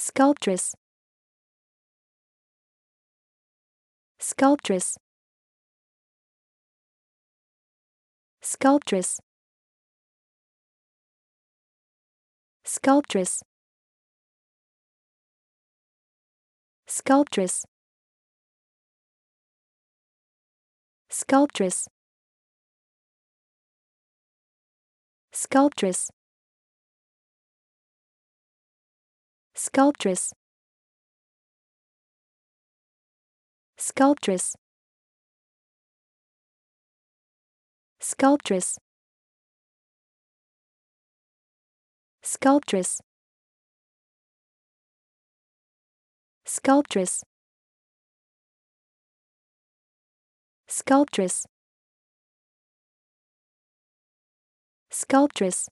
sculptress sculptress sculptress sculptress sculptress sculptress sculptress sculptress sculptress sculptress sculptress sculptress sculptress sculptress